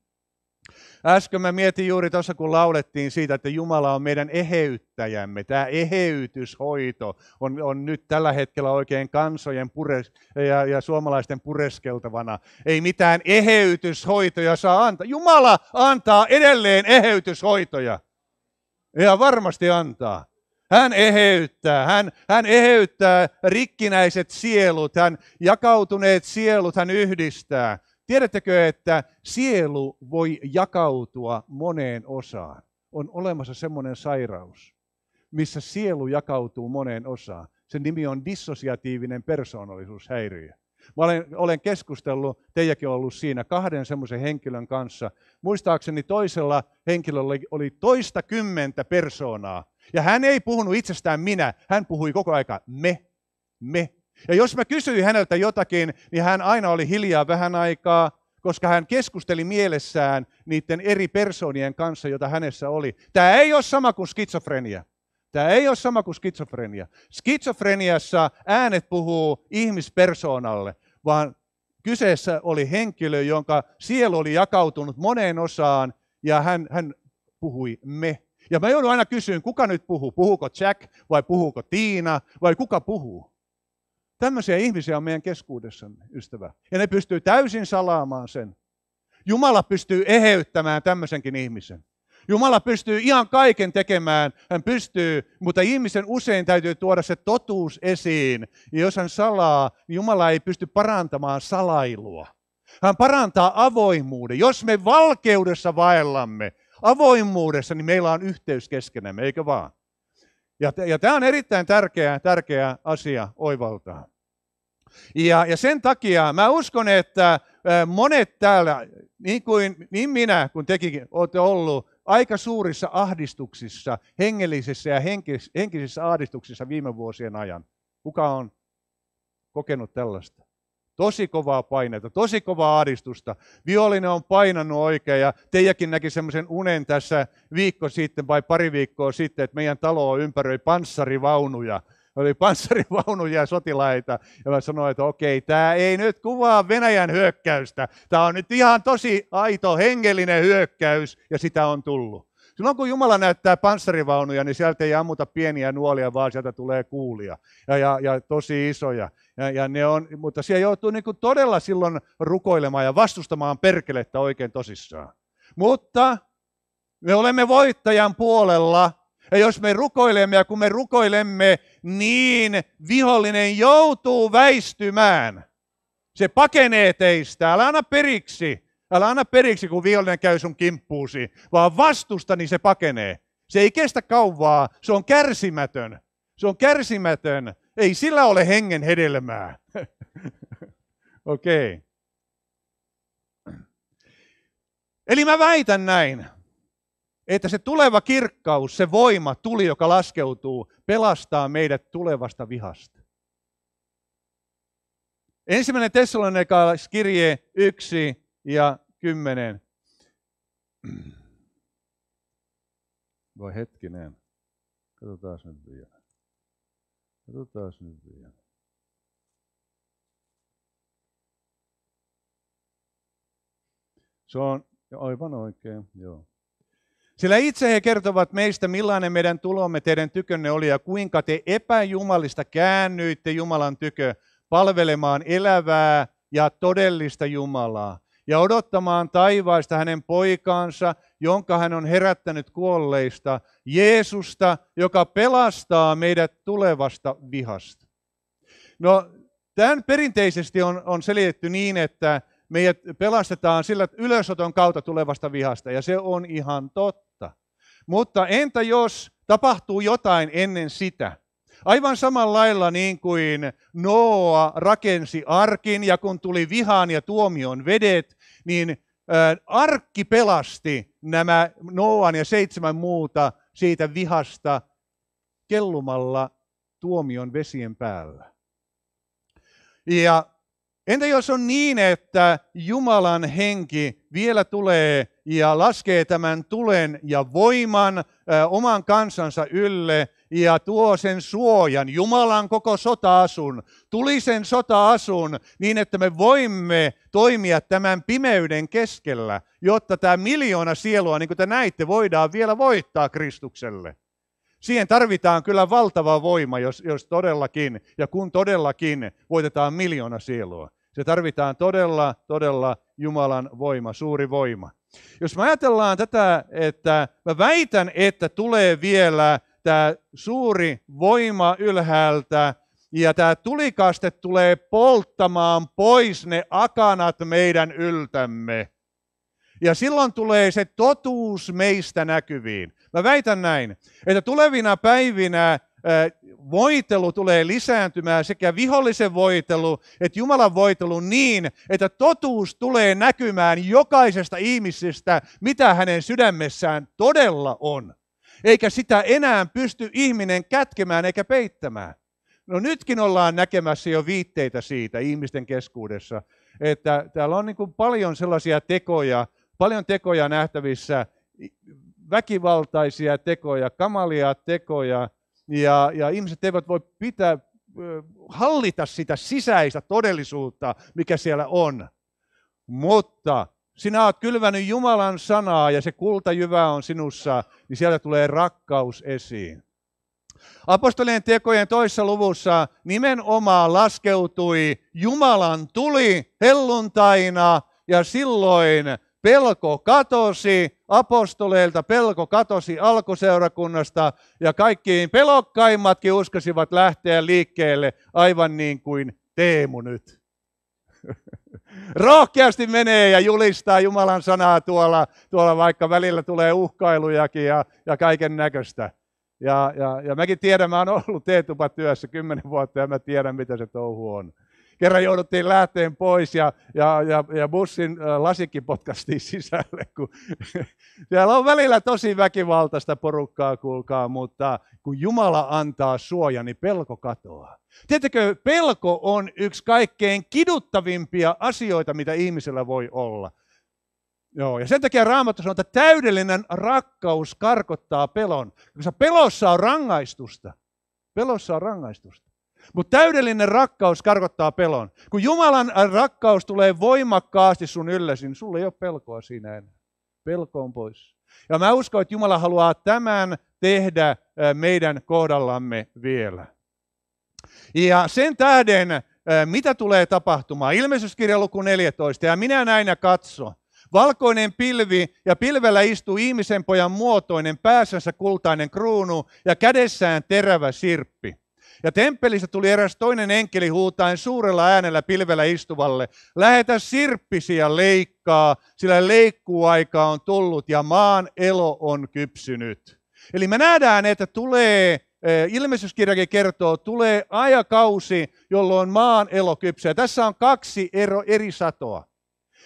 Äsken mä mietin juuri tuossa, kun laulettiin siitä, että Jumala on meidän eheyttäjämme. Tämä eheytyshoito on, on nyt tällä hetkellä oikein kansojen pures, ja, ja suomalaisten pureskeltavana. Ei mitään eheytyshoitoja saa antaa. Jumala antaa edelleen eheytyshoitoja. Ja varmasti antaa. Hän eheyttää, hän, hän eheyttää rikkinäiset sielut, hän jakautuneet sielut, hän yhdistää. Tiedättekö, että sielu voi jakautua moneen osaan? On olemassa semmoinen sairaus, missä sielu jakautuu moneen osaan. Sen nimi on dissosiatiivinen persoonallisuushäiriö. Mä olen, olen keskustellut, teijäkin on ollut siinä, kahden semmoisen henkilön kanssa. Muistaakseni toisella henkilöllä oli toista kymmentä persoonaa. Ja hän ei puhunut itsestään minä, hän puhui koko aika me, me, ja jos mä kysyin häneltä jotakin, niin hän aina oli hiljaa vähän aikaa, koska hän keskusteli mielessään niiden eri persoonien kanssa, joita hänessä oli. Tämä ei ole sama kuin skitsofrenia. Tämä ei ole sama kuin skitsofrenia. Skitsofreniassa äänet puhuu ihmispersoonalle, vaan kyseessä oli henkilö, jonka sielu oli jakautunut moneen osaan ja hän, hän puhui me. Ja mä joudun aina kysyyn, kuka nyt puhuu? Puhuuko Jack vai puhuuko Tiina vai kuka puhuu? Tämmöisiä ihmisiä on meidän keskuudessamme, ystävä. Ja ne pystyy täysin salaamaan sen. Jumala pystyy eheyttämään tämmöisenkin ihmisen. Jumala pystyy ihan kaiken tekemään, hän pystyy, mutta ihmisen usein täytyy tuoda se totuus esiin. Ja jos hän salaa, niin Jumala ei pysty parantamaan salailua. Hän parantaa avoimuuden. Jos me valkeudessa vaellamme, avoimuudessa, niin meillä on yhteys keskenämme, eikö vaan? Ja, ja tämä on erittäin tärkeä, tärkeä asia oivaltaa. Ja, ja sen takia mä uskon, että äh, monet täällä, niin, kuin, niin minä kun tekin olette ollut aika suurissa ahdistuksissa, hengellisissä ja henkisissä ahdistuksissa viime vuosien ajan. Kuka on kokenut tällaista? Tosi kovaa painetta, tosi kovaa ahdistusta. Violinen on painannut oikein ja teijäkin näki semmoisen unen tässä viikko sitten vai pari viikkoa sitten, että meidän talo ympäröi panssarivaunuja oli panssarivaunuja sotilaita, ja mä sanoin, että okei, tämä ei nyt kuvaa Venäjän hyökkäystä, tämä on nyt ihan tosi aito hengellinen hyökkäys, ja sitä on tullut. Silloin kun Jumala näyttää panssarivaunuja, niin sieltä ei ammuta pieniä nuolia, vaan sieltä tulee kuulia ja, ja, ja tosi isoja. Ja, ja ne on, mutta siellä joutuu niin todella silloin rukoilemaan ja vastustamaan perkelettä oikein tosissaan. Mutta me olemme voittajan puolella ja jos me rukoilemme ja kun me rukoilemme, niin vihollinen joutuu väistymään. Se pakenee teistä. Älä anna periksi. Älä anna periksi, kun vihollinen käy sun kimppuusi, vaan vastusta, niin se pakenee. Se ei kestä kauvaa, se on kärsimätön. Se on kärsimätön. Ei sillä ole hengen hedelmää. [LAUGHS] Okei. okay. Eli mä väitän näin että se tuleva kirkkaus, se voima, tuli, joka laskeutuu, pelastaa meidät tulevasta vihasta. Ensimmäinen kirje 1 ja 10. Voi hetkinen. Katsotaan nyt vielä. Katsotaan nyt vielä. Se on aivan oikein, joo. Sillä itse he kertovat meistä, millainen meidän tulomme teidän tykönne oli ja kuinka te epäjumalista käännyitte Jumalan tykö palvelemaan elävää ja todellista Jumalaa ja odottamaan taivaista hänen poikaansa, jonka hän on herättänyt kuolleista, Jeesusta, joka pelastaa meidät tulevasta vihasta. No, tämän perinteisesti on, on selitetty niin, että meidät pelastetaan sillä ylösoton kautta tulevasta vihasta, ja se on ihan totta. Mutta entä jos tapahtuu jotain ennen sitä? Aivan samalla lailla niin kuin Noa rakensi arkin ja kun tuli vihaan ja tuomion vedet, niin arkki pelasti nämä Noan ja seitsemän muuta siitä vihasta kellumalla tuomion vesien päällä. Ja entä jos on niin, että Jumalan henki vielä tulee ja laskee tämän tulen ja voiman ö, oman kansansa ylle ja tuo sen suojan, Jumalan koko sota-asun, tuli sen sota-asun niin, että me voimme toimia tämän pimeyden keskellä, jotta tämä miljoona sielua, niin kuin te näitte, voidaan vielä voittaa Kristukselle. Siihen tarvitaan kyllä valtava voima, jos, jos todellakin ja kun todellakin voitetaan miljoona sielua. Se tarvitaan todella, todella Jumalan voima, suuri voima. Jos me ajatellaan tätä, että mä väitän, että tulee vielä tämä suuri voima ylhäältä, ja tämä tulikaste tulee polttamaan pois ne akanat meidän yltämme. Ja silloin tulee se totuus meistä näkyviin. Mä väitän näin, että tulevina päivinä voitelu tulee lisääntymään sekä vihollisen voitelu että Jumalan voitelu niin, että totuus tulee näkymään jokaisesta ihmisestä, mitä hänen sydämessään todella on. Eikä sitä enää pysty ihminen kätkemään eikä peittämään. No nytkin ollaan näkemässä jo viitteitä siitä ihmisten keskuudessa, että täällä on niin kuin paljon sellaisia tekoja, paljon tekoja nähtävissä, väkivaltaisia tekoja, kamalia tekoja, ja, ja ihmiset eivät voi pitää, hallita sitä sisäistä todellisuutta, mikä siellä on. Mutta sinä olet kylvänyt Jumalan sanaa ja se kultajyvä on sinussa, niin siellä tulee rakkaus esiin. Apostolien tekojen toisessa luvussa nimenomaan laskeutui Jumalan tuli helluntaina ja silloin pelko katosi apostoleilta pelko katosi alkuseurakunnasta ja kaikkiin pelokkaimmatkin uskasivat lähteä liikkeelle aivan niin kuin Teemu nyt. [LAUGHS] Rohkeasti menee ja julistaa Jumalan sanaa tuolla, tuolla vaikka välillä tulee uhkailujakin ja, ja kaiken näköistä. Ja, ja, ja mäkin tiedän, mä oon ollut teetupa työssä kymmenen vuotta ja mä tiedän, mitä se touhu on kerran jouduttiin lähteen pois ja, ja, ja, ja bussin lasikin potkastiin [LAUGHS] sisälle. Kun [LAUGHS] siellä on välillä tosi väkivaltaista porukkaa, kuulkaa, mutta kun Jumala antaa suoja, niin pelko katoaa. Tiedättekö, pelko on yksi kaikkein kiduttavimpia asioita, mitä ihmisellä voi olla. Joo, ja sen takia Raamattu sanoo, että täydellinen rakkaus karkottaa pelon, koska pelossa on rangaistusta. Pelossa on rangaistusta. Mutta täydellinen rakkaus karkottaa pelon. Kun Jumalan äh, rakkaus tulee voimakkaasti sun yllesi, niin sulla ei ole pelkoa siinä enää. Pelko on pois. Ja mä uskon, että Jumala haluaa tämän tehdä äh, meidän kohdallamme vielä. Ja sen tähden, äh, mitä tulee tapahtumaan? Ilmestyskirja luku 14, ja minä näinä katso. Valkoinen pilvi ja pilvellä istuu ihmisen pojan muotoinen, päässänsä kultainen kruunu ja kädessään terävä sirppi. Ja temppelistä tuli eräs toinen enkeli huutaen suurella äänellä pilvellä istuvalle, lähetä sirppisiä leikkaa, sillä leikkuaika on tullut ja maan elo on kypsynyt. Eli me nähdään, että tulee e, Ilmestyskirjakin kertoo, tulee ajakausi, jolloin maan elo kypsää. Tässä on kaksi ero, eri satoa.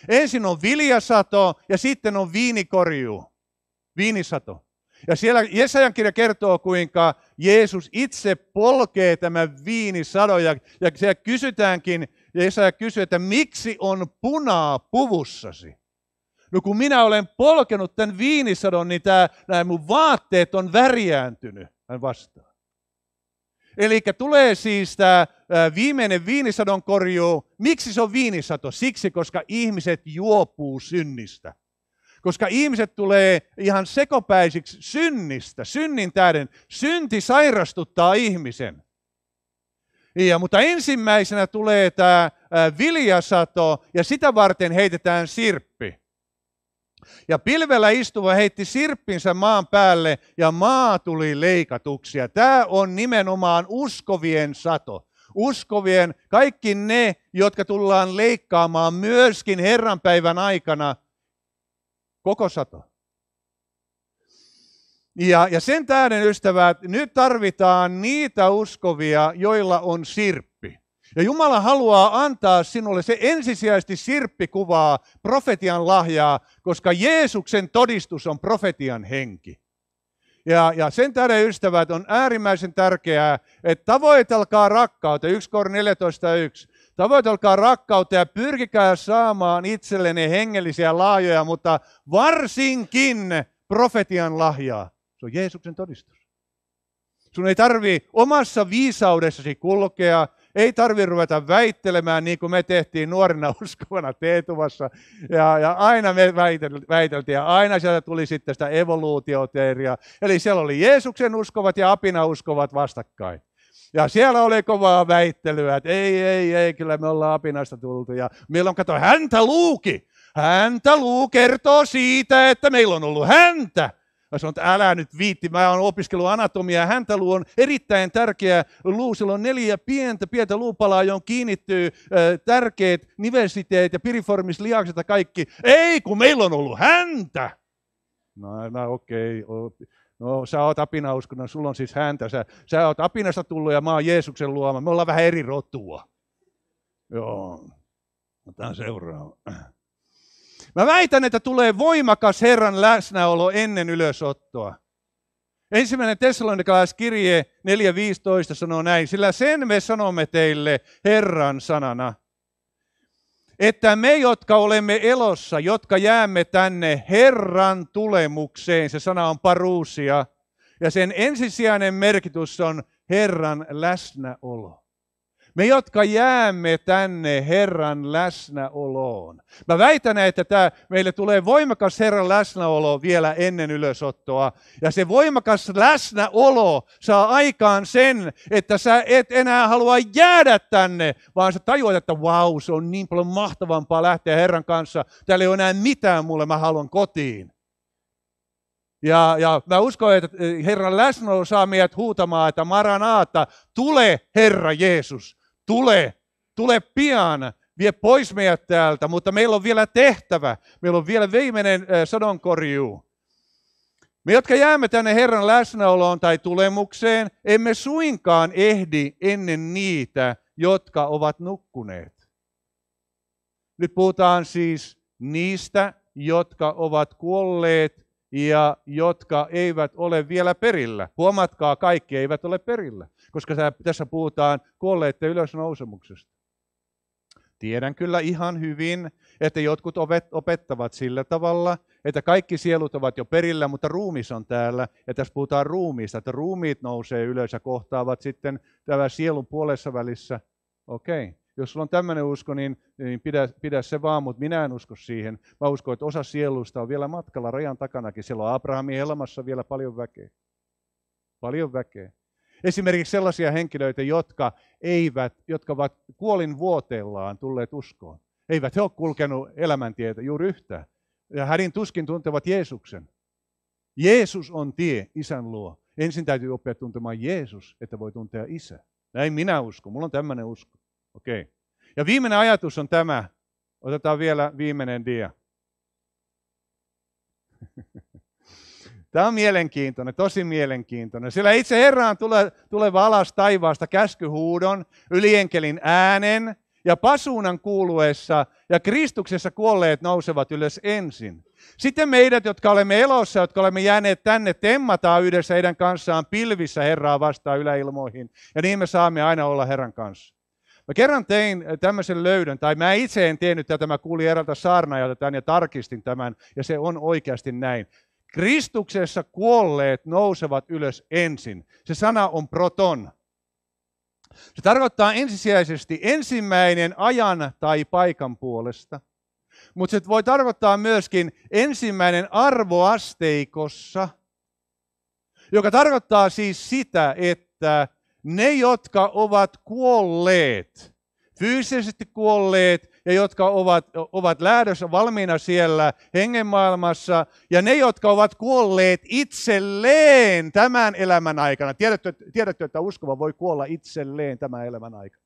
Ensin on viljasato ja sitten on viinikorju, viinisato. Ja siellä Jesajan kirja kertoo, kuinka Jeesus itse polkee tämän viinisadoja. Ja siellä kysytäänkin, ja Jesaja kysyy, että miksi on punaa puvussasi? No kun minä olen polkenut tämän viinisadon, niin tämä, nämä mun vaatteet on värjääntynyt. Hän vastaa. Eli tulee siis tämä viimeinen viinisadon korjuu. Miksi se on viinisato? Siksi, koska ihmiset juopuu synnistä koska ihmiset tulee ihan sekopäisiksi synnistä, synnin tähden. Synti sairastuttaa ihmisen. Ja, mutta ensimmäisenä tulee tämä viljasato ja sitä varten heitetään sirppi. Ja pilvellä istuva heitti sirppinsä maan päälle ja maa tuli leikatuksi. Ja tämä on nimenomaan uskovien sato. Uskovien, kaikki ne, jotka tullaan leikkaamaan myöskin Herran päivän aikana, Koko sato. Ja, ja sen tähden, ystävät, nyt tarvitaan niitä uskovia, joilla on sirppi. Ja Jumala haluaa antaa sinulle se ensisijaisesti sirppikuvaa, profetian lahjaa, koska Jeesuksen todistus on profetian henki. Ja, ja sen tähden, ystävät, on äärimmäisen tärkeää, että tavoitelkaa rakkautta. 1 kor 14.1. Tavoitelkaa rakkautta ja pyrkikää saamaan itselleni hengellisiä laajoja, mutta varsinkin profetian lahjaa. Se on Jeesuksen todistus. Sun ei tarvi omassa viisaudessasi kulkea, ei tarvi ruveta väittelemään niin kuin me tehtiin nuorina [LAUGHS] uskovana Teetuvassa. Ja, ja aina me väiteltiin ja aina sieltä tuli sitten sitä evoluutioteeria. Eli siellä oli Jeesuksen uskovat ja apina uskovat vastakkain. Ja siellä oli kovaa väittelyä, että ei, ei, ei, kyllä me ollaan apinasta tultu. Ja milloin kato, häntä luuki. Häntä luu kertoo siitä, että meillä on ollut häntä. Mä sanon, että älä nyt viitti, mä oon opiskellut anatomiaa. luu on erittäin tärkeä luu. Sillä on neljä pientä, pientä luupalaa, johon kiinnittyy tärkeät nivelsiteet ja piriformisliakset ja kaikki. Ei, kun meillä on ollut häntä. No, no okei, okay. No sä oot apinauskunnan, sulla on siis häntä. Sä, sä oot apinasta tullut ja mä oon Jeesuksen luoma. Me ollaan vähän eri rotua. Joo. otan seuraava. Mä väitän, että tulee voimakas Herran läsnäolo ennen ylösottoa. Ensimmäinen tessalonikalaiskirje 4.15 sanoo näin, sillä sen me sanomme teille Herran sanana, että me, jotka olemme elossa, jotka jäämme tänne Herran tulemukseen, se sana on paruusia, ja sen ensisijainen merkitys on Herran läsnäolo. Me, jotka jäämme tänne Herran läsnäoloon. Mä väitän, että tämä, meille tulee voimakas Herran läsnäolo vielä ennen ylösottoa. Ja se voimakas läsnäolo saa aikaan sen, että sä et enää halua jäädä tänne, vaan sä tajuat, että vau, wow, se on niin paljon mahtavampaa lähteä Herran kanssa. Täällä ei ole enää mitään mulle, mä haluan kotiin. Ja, ja mä uskon, että eh, Herran läsnäolo saa meidät huutamaan, että Maranaata, tule Herra Jeesus tule, tule pian, vie pois meidät täältä, mutta meillä on vielä tehtävä, meillä on vielä viimeinen äh, sadonkorjuu. Me, jotka jäämme tänne Herran läsnäoloon tai tulemukseen, emme suinkaan ehdi ennen niitä, jotka ovat nukkuneet. Nyt puhutaan siis niistä, jotka ovat kuolleet ja jotka eivät ole vielä perillä. Huomatkaa, kaikki eivät ole perillä, koska tässä puhutaan kuolleiden ylösnousemuksesta. Tiedän kyllä ihan hyvin, että jotkut opettavat sillä tavalla, että kaikki sielut ovat jo perillä, mutta ruumis on täällä. Ja tässä puhutaan ruumiista, että ruumiit nousee ylös ja kohtaavat sitten täällä sielun puolessa välissä. Okei. Okay. Jos sulla on tämmöinen usko, niin, niin pidä, pidä se vaan, mutta minä en usko siihen. Mä uskon, että osa sieluista on vielä matkalla rajan takanakin. Siellä on Abrahamin elämässä vielä paljon väkeä. Paljon väkeä. Esimerkiksi sellaisia henkilöitä, jotka, eivät, jotka ovat kuolin vuoteellaan tulleet uskoon. Eivät he ole kulkenut elämäntietä juuri yhtään. Ja hädin tuskin tuntevat Jeesuksen. Jeesus on tie isän luo. Ensin täytyy oppia tuntemaan Jeesus, että voi tuntea isä. Näin minä uskon. Mulla on tämmöinen usko. Okei. Ja viimeinen ajatus on tämä. Otetaan vielä viimeinen dia. [LAUGHS] Tämä on mielenkiintoinen, tosi mielenkiintoinen. Sillä itse Herraan tule, tuleva alas taivaasta käskyhuudon, ylienkelin äänen ja pasuunan kuuluessa ja Kristuksessa kuolleet nousevat ylös ensin. Sitten meidät, jotka olemme elossa, jotka olemme jääneet tänne, temmataan yhdessä heidän kanssaan pilvissä Herraa vastaan yläilmoihin. Ja niin me saamme aina olla Herran kanssa. Mä kerran tein äh, tämmöisen löydön, tai mä itse en tiennyt tätä, mä kuulin eräältä saarnaajalta tämän ja tarkistin tämän, ja se on oikeasti näin. Kristuksessa kuolleet nousevat ylös ensin. Se sana on proton. Se tarkoittaa ensisijaisesti ensimmäinen ajan tai paikan puolesta, mutta se voi tarkoittaa myöskin ensimmäinen arvoasteikossa, joka tarkoittaa siis sitä, että ne, jotka ovat kuolleet, fyysisesti kuolleet ja jotka ovat, ovat lähdössä valmiina siellä hengenmaailmassa ja ne, jotka ovat kuolleet itselleen tämän elämän aikana. Tiedätkö, tiedätkö että uskova voi kuolla itselleen tämän elämän aikana.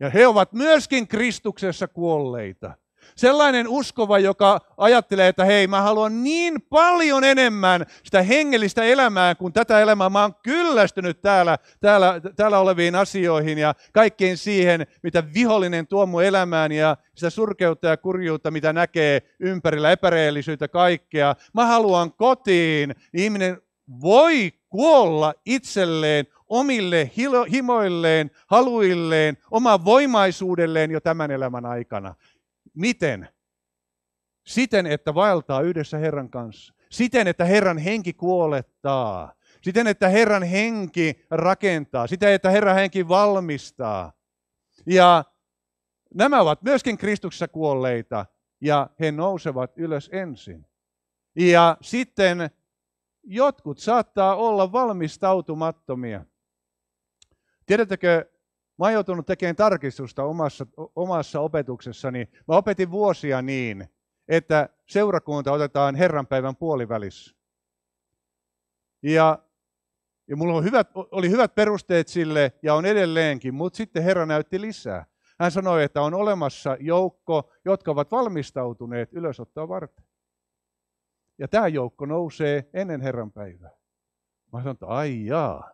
Ja he ovat myöskin Kristuksessa kuolleita. Sellainen uskova, joka ajattelee, että hei, mä haluan niin paljon enemmän sitä hengellistä elämää kuin tätä elämää. Mä oon kyllästynyt täällä, täällä, täällä oleviin asioihin ja kaikkeen siihen, mitä vihollinen tuo mun elämään ja sitä surkeutta ja kurjuutta, mitä näkee ympärillä, epäreellisyyttä, kaikkea. Mä haluan kotiin. Ihminen voi kuolla itselleen, omille himoilleen, haluilleen, oma voimaisuudelleen jo tämän elämän aikana. Miten? Siten, että vaeltaa yhdessä Herran kanssa. Siten, että Herran henki kuolettaa. Siten, että Herran henki rakentaa. Siten, että Herran henki valmistaa. Ja nämä ovat myöskin Kristuksessa kuolleita ja he nousevat ylös ensin. Ja sitten jotkut saattaa olla valmistautumattomia. Tiedättekö, Mä oon joutunut tekemään tarkistusta omassa, omassa opetuksessani. Mä opetin vuosia niin, että seurakunta otetaan Herranpäivän puolivälissä. Ja, ja mulla on hyvät, oli hyvät perusteet sille ja on edelleenkin, mutta sitten Herra näytti lisää. Hän sanoi, että on olemassa joukko, jotka ovat valmistautuneet ylösottoa varten. Ja tämä joukko nousee ennen Herran päivää. Mä sanon, että ai jaa,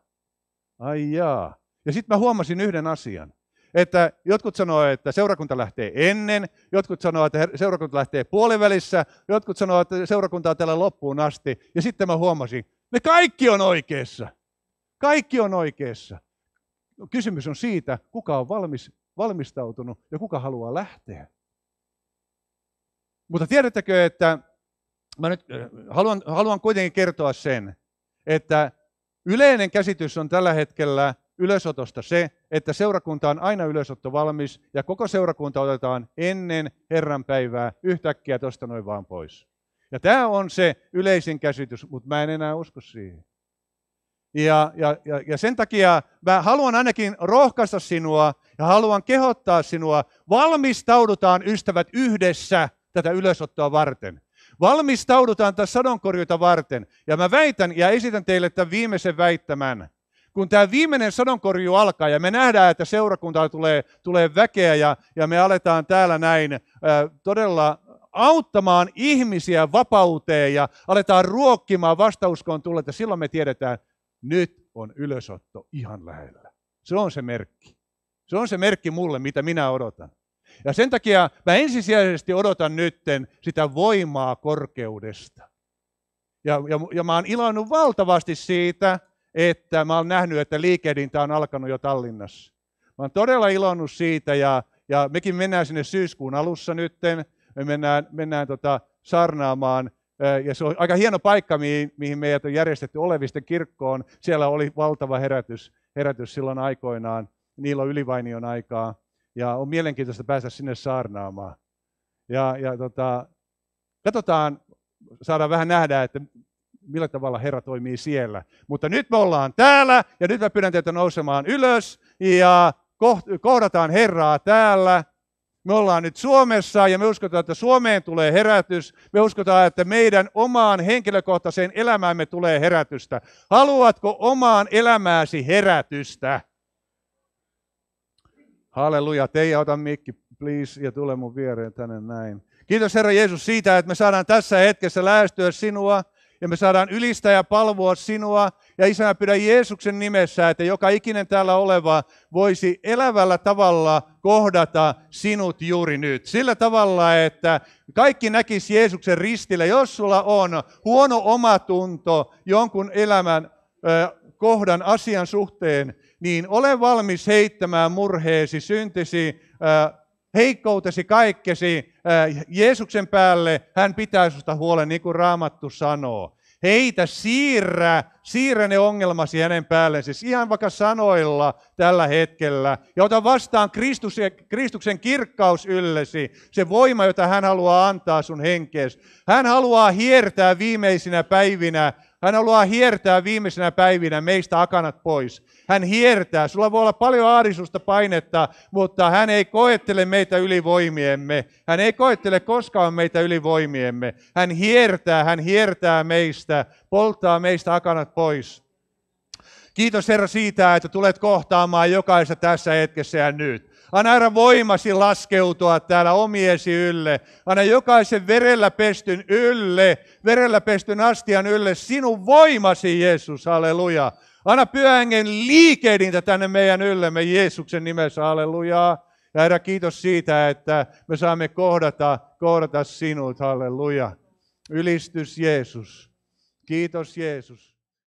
ai jaa. Ja sitten mä huomasin yhden asian, että jotkut sanoo, että seurakunta lähtee ennen, jotkut sanoo, että seurakunta lähtee puolivälissä, jotkut sanoo, että seurakunta on täällä loppuun asti. Ja sitten mä huomasin, ne kaikki on oikeassa. Kaikki on oikeassa. Kysymys on siitä, kuka on valmis, valmistautunut ja kuka haluaa lähteä. Mutta tiedättekö, että mä nyt äh, haluan, haluan kuitenkin kertoa sen, että yleinen käsitys on tällä hetkellä ylösotosta se, että seurakunta on aina ylösotto valmis ja koko seurakunta otetaan ennen Herran päivää yhtäkkiä tuosta noin vaan pois. Ja tämä on se yleisin käsitys, mutta mä en enää usko siihen. Ja, ja, ja, ja sen takia mä haluan ainakin rohkaista sinua ja haluan kehottaa sinua, valmistaudutaan ystävät yhdessä tätä ylösottoa varten. Valmistaudutaan tätä sadonkorjuita varten. Ja mä väitän ja esitän teille tämän viimeisen väittämän – kun tämä viimeinen sadonkorju alkaa ja me nähdään, että seurakunta tulee, tulee väkeä ja, ja me aletaan täällä näin ää, äh, todella auttamaan ihmisiä vapauteen ja aletaan ruokkimaan vastauskoon tulla, että silloin me tiedetään, nyt on ylösotto ihan lähellä. Se on se merkki. Se on se merkki mulle, mitä minä odotan. Ja sen takia mä ensisijaisesti odotan nytten sitä voimaa korkeudesta. Ja, ja, ja mä oon iloinut valtavasti siitä, että mä oon nähnyt, että liikehdintä on alkanut jo Tallinnassa. Mä oon todella iloinnut siitä ja, ja mekin mennään sinne syyskuun alussa nytten. Me mennään, mennään tota sarnaamaan eh, ja se on aika hieno paikka, mihin, mihin meidät on järjestetty Olevisten kirkkoon. Siellä oli valtava herätys, herätys silloin aikoinaan. Niillä on ylivainion aikaa. Ja on mielenkiintoista päästä sinne saarnaamaan. Ja, ja tota, katsotaan, saadaan vähän nähdä, että millä tavalla Herra toimii siellä. Mutta nyt me ollaan täällä ja nyt mä pyydän teitä nousemaan ylös ja kohdataan Herraa täällä. Me ollaan nyt Suomessa ja me uskotaan, että Suomeen tulee herätys. Me uskotaan, että meidän omaan henkilökohtaiseen elämäämme tulee herätystä. Haluatko omaan elämääsi herätystä? Halleluja. Teija, ota mikki, please, ja tule mun viereen tänne näin. Kiitos Herra Jeesus siitä, että me saadaan tässä hetkessä lähestyä sinua ja me saadaan ylistää ja palvoa sinua. Ja Isä, mä pyydän Jeesuksen nimessä, että joka ikinen täällä oleva voisi elävällä tavalla kohdata sinut juuri nyt. Sillä tavalla, että kaikki näkisi Jeesuksen ristillä. Jos sulla on huono omatunto jonkun elämän kohdan asian suhteen, niin ole valmis heittämään murheesi, syntisi, heikkoutesi kaikkesi Jeesuksen päälle, hän pitää sinusta huolen, niin kuin Raamattu sanoo. Heitä siirrä, siirrä ne ongelmasi hänen päälle, siis ihan vaikka sanoilla tällä hetkellä. Ja ota vastaan Kristus, Kristuksen kirkkaus yllesi, se voima, jota hän haluaa antaa sun henkees. Hän haluaa hiertää viimeisinä päivinä hän haluaa hiertää viimeisenä päivinä meistä akanat pois. Hän hiertää. Sulla voi olla paljon aarisusta painetta, mutta hän ei koettele meitä ylivoimiemme. Hän ei koettele koskaan meitä ylivoimiemme. Hän hiertää, hän hiertää meistä, polttaa meistä akanat pois. Kiitos Herra siitä, että tulet kohtaamaan jokaista tässä hetkessä ja nyt. Anna Herra voimasi laskeutua täällä omiesi ylle. Anna jokaisen verellä pestyn ylle, verellä pestyn astian ylle sinun voimasi Jeesus, halleluja. Anna pyhängen liikehdintä tänne meidän yllemme Jeesuksen nimessä, halleluja. Ja Herra, kiitos siitä, että me saamme kohdata, kohdata sinut, halleluja. Ylistys Jeesus. Kiitos Jeesus.